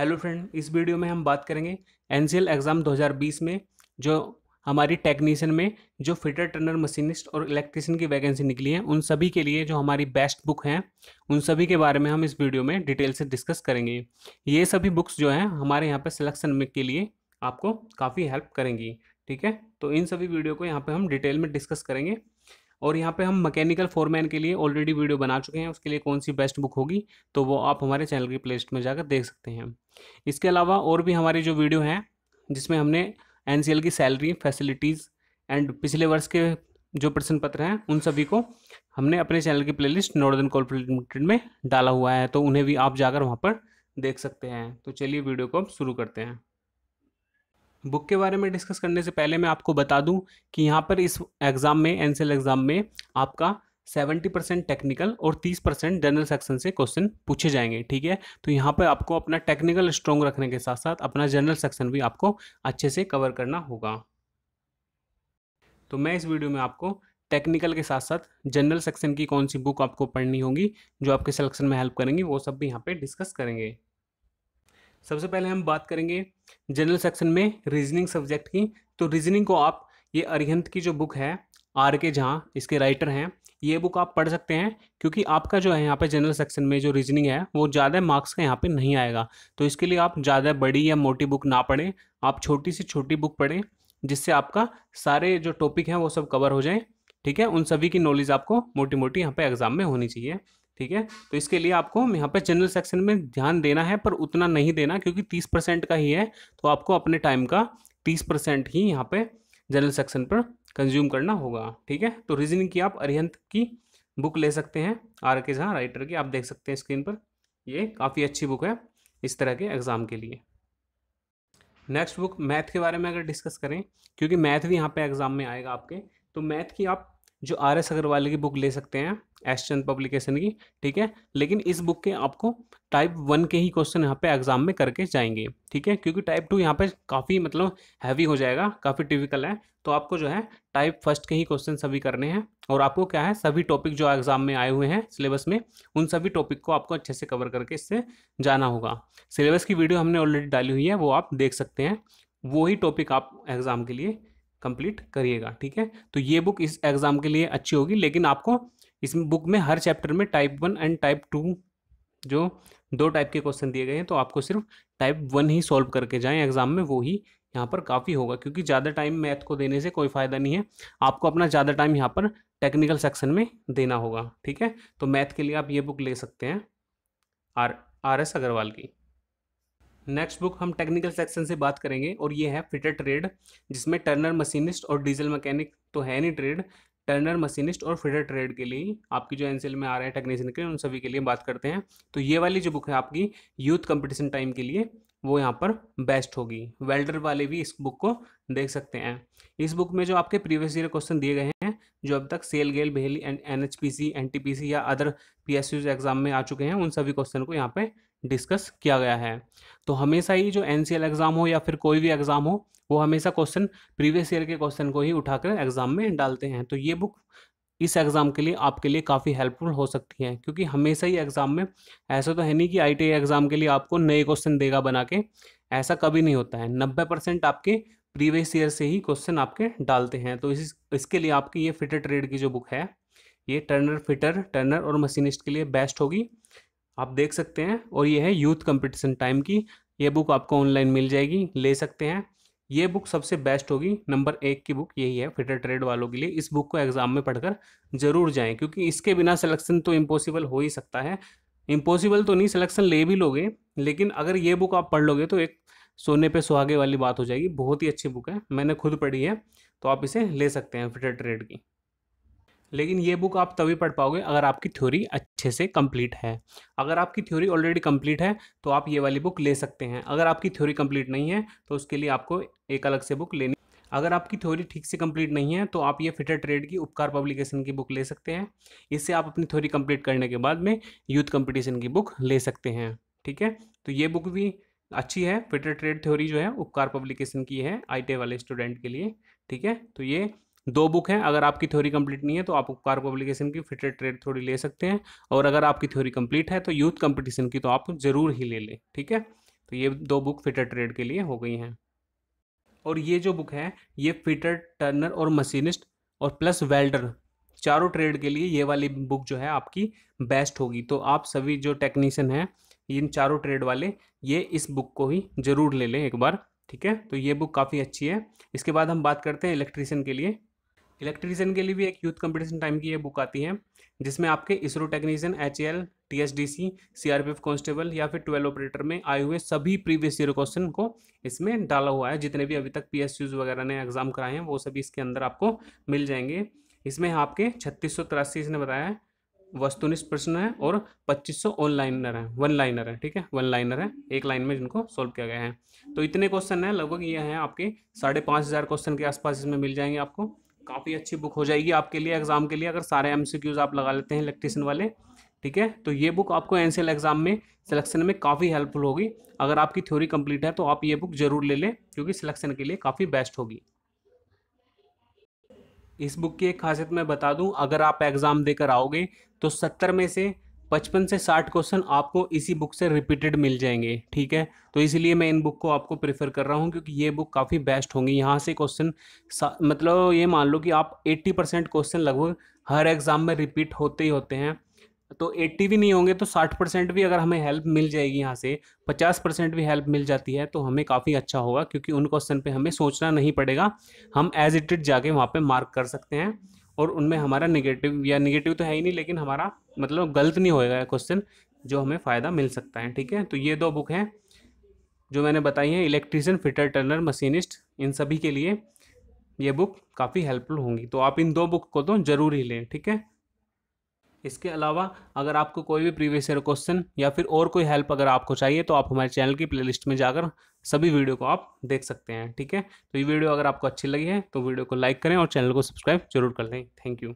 hello friend इस video में हम बात करेंगे एन एग्ज़ाम 2020 में जो हमारी टेक्नीशियन में जो फिटर टर्नर मशीनिस्ट और इलेक्ट्रिशियन की वैकेंसी निकली है उन सभी के लिए जो हमारी बेस्ट बुक हैं उन सभी के बारे में हम इस वीडियो में डिटेल से डिस्कस करेंगे ये सभी बुक्स जो हैं हमारे यहाँ पर सिलेक्शन में के लिए आपको काफ़ी हेल्प करेंगी ठीक है तो इन सभी वीडियो को यहाँ पर हम डिटेल में डिस्कस करेंगे और यहाँ पे हम मैकेनिकल फोरमैन के लिए ऑलरेडी वीडियो बना चुके हैं उसके लिए कौन सी बेस्ट बुक होगी तो वो आप हमारे चैनल की प्ले में जाकर देख सकते हैं इसके अलावा और भी हमारी जो वीडियो हैं जिसमें हमने एन की सैलरी फैसिलिटीज़ एंड पिछले वर्ष के जो प्रश्न पत्र हैं उन सभी को हमने अपने चैनल की प्लेलिस्ट नॉर्दर्न कॉल लिमिटेड में डाला हुआ है तो उन्हें भी आप जाकर वहाँ पर देख सकते हैं तो चलिए वीडियो को अब शुरू करते हैं बुक के बारे में डिस्कस करने से पहले मैं आपको बता दूं कि यहाँ पर इस एग्ज़ाम में एन एग्ज़ाम में आपका सेवेंटी परसेंट टेक्निकल और तीस परसेंट जनरल सेक्शन से क्वेश्चन पूछे जाएंगे ठीक है तो यहाँ पर आपको अपना टेक्निकल स्ट्रॉन्ग रखने के साथ साथ अपना जनरल सेक्शन भी आपको अच्छे से कवर करना होगा तो मैं इस वीडियो में आपको टेक्निकल के साथ साथ जनरल सेक्शन की कौन सी बुक आपको पढ़नी होगी जो आपके सेलेक्शन में हेल्प करेंगी वो सब भी यहाँ पे डिस्कस करेंगे सबसे पहले हम बात करेंगे जनरल सेक्शन में रीजनिंग सब्जेक्ट की तो रीजनिंग को आप ये अरिहंत की जो बुक है आर के झा इसके राइटर हैं ये बुक आप पढ़ सकते हैं क्योंकि आपका जो है यहाँ पे जनरल सेक्शन में जो रीजनिंग है वो ज़्यादा मार्क्स का यहाँ पे नहीं आएगा तो इसके लिए आप ज़्यादा बड़ी या मोटी बुक ना पढ़ें आप छोटी से छोटी बुक पढ़ें जिससे आपका सारे जो टॉपिक हैं वो सब कवर हो जाएं ठीक है उन सभी की नॉलेज आपको मोटी मोटी यहाँ पे एग्जाम में होनी चाहिए ठीक है तो इसके लिए आपको यहाँ पे जनरल सेक्शन में ध्यान देना है पर उतना नहीं देना क्योंकि तीस परसेंट का ही है तो आपको अपने टाइम का तीस परसेंट ही यहाँ पे जनरल सेक्शन पर कंज्यूम करना होगा ठीक है तो रीजनिंग की आप अरिहंत की बुक ले सकते हैं आर के झा राइटर की आप देख सकते हैं स्क्रीन पर ये काफ़ी अच्छी बुक है इस तरह के एग्ज़ाम के लिए नेक्स्ट बुक मैथ के बारे में अगर डिस्कस करें क्योंकि मैथ भी यहाँ पे एग्ज़ाम में आएगा आपके तो मैथ की आप जो आर एस अग्रवाल की बुक ले सकते हैं एशचंद पब्लिकेशन की ठीक है लेकिन इस बुक के आपको टाइप वन के ही क्वेश्चन यहाँ पे एग्जाम में करके जाएंगे ठीक है क्योंकि टाइप टू यहाँ पे काफ़ी मतलब हैवी हो जाएगा काफ़ी टिपिकल है तो आपको जो है टाइप फर्स्ट के ही क्वेश्चन सभी करने हैं और आपको क्या है सभी टॉपिक जो एग्जाम में आए हुए हैं सिलेबस में उन सभी टॉपिक को आपको अच्छे से कवर करके इससे जाना होगा सिलेबस की वीडियो हमने ऑलरेडी डाली हुई है वो आप देख सकते हैं वही टॉपिक आप एग्ज़ाम के लिए कंप्लीट करिएगा ठीक है तो ये बुक इस एग्ज़ाम के लिए अच्छी होगी लेकिन आपको इस बुक में हर चैप्टर में type one and type two जो दो टाइप के क्वेश्चन दिए गए हैं तो आपको सिर्फ टाइप वन ही सॉल्व करके जाएं एग्ज़ाम में वो ही यहाँ पर काफ़ी होगा क्योंकि ज़्यादा टाइम मैथ को देने से कोई फ़ायदा नहीं है आपको अपना ज़्यादा टाइम यहाँ पर टेक्निकल सेक्शन में देना होगा ठीक है तो मैथ के लिए आप ये बुक ले सकते हैं आर आर एस अग्रवाल की नेक्स्ट बुक हम टेक्निकल सेक्शन से बात करेंगे और ये है फिटर ट्रेड जिसमें टर्नर मशीनिस्ट और डीजल मैकेनिक तो है नहीं ट्रेड टर्नर मशीनिस्ट और फिटर ट्रेड के लिए आपकी जो एनसीएल में आ रहे हैं टेक्नीशियन के उन सभी के लिए बात करते हैं तो ये वाली जो बुक है आपकी यूथ कंपटीशन टाइम के लिए वो यहाँ पर बेस्ट होगी वेल्डर वाले भी इस बुक को देख सकते हैं इस बुक में जो आपके प्रीवियस ईयर क्वेश्चन दिए गए हैं जो अब तक सेल गेल बेहली and N H P C N T P C या अदर पी एस एग्जाम में आ चुके हैं उन सभी क्वेश्चन को यहाँ पर डिस्कस किया गया है तो हमेशा ही जो एन एग्ज़ाम हो या फिर कोई भी एग्ज़ाम हो वो हमेशा क्वेश्चन प्रीवियस ईयर के क्वेश्चन को ही उठाकर एग्ज़ाम में डालते हैं तो ये बुक इस एग्ज़ाम के लिए आपके लिए काफ़ी हेल्पफुल हो सकती है क्योंकि हमेशा ही एग्ज़ाम में ऐसा तो है नहीं कि आई एग्ज़ाम के लिए आपको नए क्वेश्चन देगा बना के ऐसा कभी नहीं होता है नब्बे परसेंट आपके प्रीवियस ईयर से ही क्वेश्चन आपके डालते हैं तो इस इसके लिए आपकी ये फिटर ट्रेड की जो बुक है ये टर्नर फिटर टर्नर और मशीनिस्ट के लिए बेस्ट होगी आप देख सकते हैं और ये है यूथ कंपटीशन टाइम की ये बुक आपको ऑनलाइन मिल जाएगी ले सकते हैं ये बुक सबसे बेस्ट होगी नंबर एक की बुक यही है फिटर ट्रेड वालों के लिए इस बुक को एग्ज़ाम में पढ़कर ज़रूर जाएं क्योंकि इसके बिना सिलेक्शन तो इम्पॉसिबल हो ही सकता है इम्पॉसिबल तो नहीं सिलेक्शन ले भी लोगे लेकिन अगर ये बुक आप पढ़ लोगे तो एक सोने पे सुहागे वाली बात हो जाएगी बहुत ही अच्छी बुक है मैंने खुद पढ़ी है तो आप इसे ले सकते हैं फिटर ट्रेड की लेकिन ये बुक आप तभी पढ़ पाओगे अगर आपकी थ्योरी अच्छे से कंप्लीट है अगर आपकी थ्योरी ऑलरेडी कंप्लीट है तो आप ये वाली बुक ले सकते हैं अगर आपकी थ्योरी कंप्लीट नहीं है तो उसके लिए आपको एक अलग से बुक लेनी अगर आपकी थ्योरी ठीक से कंप्लीट नहीं है तो आप ये फिटर ट्रेड की उपकार पब्लिकेशन की बुक ले सकते हैं इससे आप अपनी थ्योरी कंप्लीट करने के बाद में यूथ कंपटीशन की बुक ले सकते हैं ठीक है तो ये बुक भी अच्छी है फिटर ट्रेड थ्योरी जो है उपकार पब्लिकेशन की है आई वाले स्टूडेंट के लिए ठीक है तो ये दो बुक हैं अगर आपकी थ्योरी कंप्लीट नहीं है तो आप उपकार पब्लिकेशन की फिटेड ट्रेड थोड़ी ले सकते हैं और अगर आपकी थ्योरी कंप्लीट है तो यूथ कंपटीशन की तो आप ज़रूर ही ले लें ठीक है तो ये दो बुक फिटेड ट्रेड के लिए हो गई हैं और ये जो बुक है ये फिटर टर्नर और मशीनिस्ट और प्लस वेल्डर चारों ट्रेड के लिए ये वाली बुक जो है आपकी बेस्ट होगी तो आप सभी जो टेक्नीशियन हैं इन चारों ट्रेड वाले ये इस बुक को ही ज़रूर ले लें एक बार ठीक है तो ये बुक काफ़ी अच्छी है इसके बाद हम बात करते हैं इलेक्ट्रीशियन के लिए इलेक्ट्रीशियन के लिए भी एक यूथ कंपटीशन टाइम की ये बुक आती है जिसमें आपके ISRO technician H L T S D C C R P F constable या फिर ट्वेल्व ऑपरेटर में आए हुए सभी प्रीवियस ईयर क्वेश्चन को इसमें डाला हुआ है जितने भी अभी तक पी एस यूज वगैरह ने एग्जाम कराए हैं वो सभी इसके अंदर आपको मिल जाएंगे इसमें आपके छत्तीस सौ तिरासी इसने बताया है वस्तुनिष्ठ प्रश्न है और पच्चीस ऑन लाइनर है वन लाइनर है ठीक है वन लाइनर है एक लाइन में जिनको सॉल्व किया गया है तो इतने क्वेश्चन है लगभग ये हैं आपके साढ़े पाँच हज़ार क्वेश्चन के आसपास इसमें मिल जाएंगे आपको काफ़ी अच्छी बुक हो जाएगी आपके लिए एग्ज़ाम के लिए अगर सारे एम आप लगा लेते हैं इलेक्ट्रिशियन वाले ठीक है तो ये बुक आपको एन एग्ज़ाम में सिलेक्शन में काफ़ी हेल्पफुल होगी अगर आपकी थ्योरी कंप्लीट है तो आप ये बुक ज़रूर ले लें क्योंकि सिलेक्शन के लिए काफ़ी बेस्ट होगी इस बुक की एक खासियत मैं बता दूं अगर आप एग्ज़ाम देकर आओगे तो सत्तर में से पचपन से साठ क्वेश्चन आपको इसी बुक से रिपीटेड मिल जाएंगे ठीक है तो इसलिए मैं इन बुक को आपको प्रेफर कर रहा हूँ क्योंकि ये बुक काफ़ी बेस्ट होंगी यहाँ से क्वेश्चन मतलब ये मान लो कि आप 80 परसेंट क्वेश्चन लगभग हर एग्ज़ाम में रिपीट होते ही होते हैं तो 80 भी नहीं होंगे तो 60 परसेंट भी अगर हमें हेल्प मिल जाएगी यहाँ से 50 परसेंट भी हेल्प मिल जाती है तो हमें काफ़ी अच्छा होगा क्योंकि उन क्वेश्चन पर हमें सोचना नहीं पड़ेगा हम एज इट इट जाके वहाँ पर मार्क कर सकते हैं और उनमें हमारा निगेटिव या निगेटिव तो है ही नहीं लेकिन हमारा मतलब गलत नहीं होएगा क्वेश्चन जो हमें फ़ायदा मिल सकता है ठीक है तो ये दो बुक हैं जो मैंने बताई हैं इलेक्ट्रीशियन फिटर टर्नर मशीनिस्ट इन सभी के लिए ये बुक काफ़ी हेल्पफुल होंगी तो आप इन दो बुक को तो ज़रूर ही लें ठीक है इसके अलावा अगर आपको कोई भी प्रीवियस ईयर क्वेश्चन या फिर और कोई हेल्प अगर आपको चाहिए तो आप हमारे चैनल की प्लेलिस्ट में जाकर सभी वीडियो को आप देख सकते हैं ठीक है तो ये वीडियो अगर आपको अच्छी लगी है तो वीडियो को लाइक करें और चैनल को सब्सक्राइब जरूर कर लें थैंक यू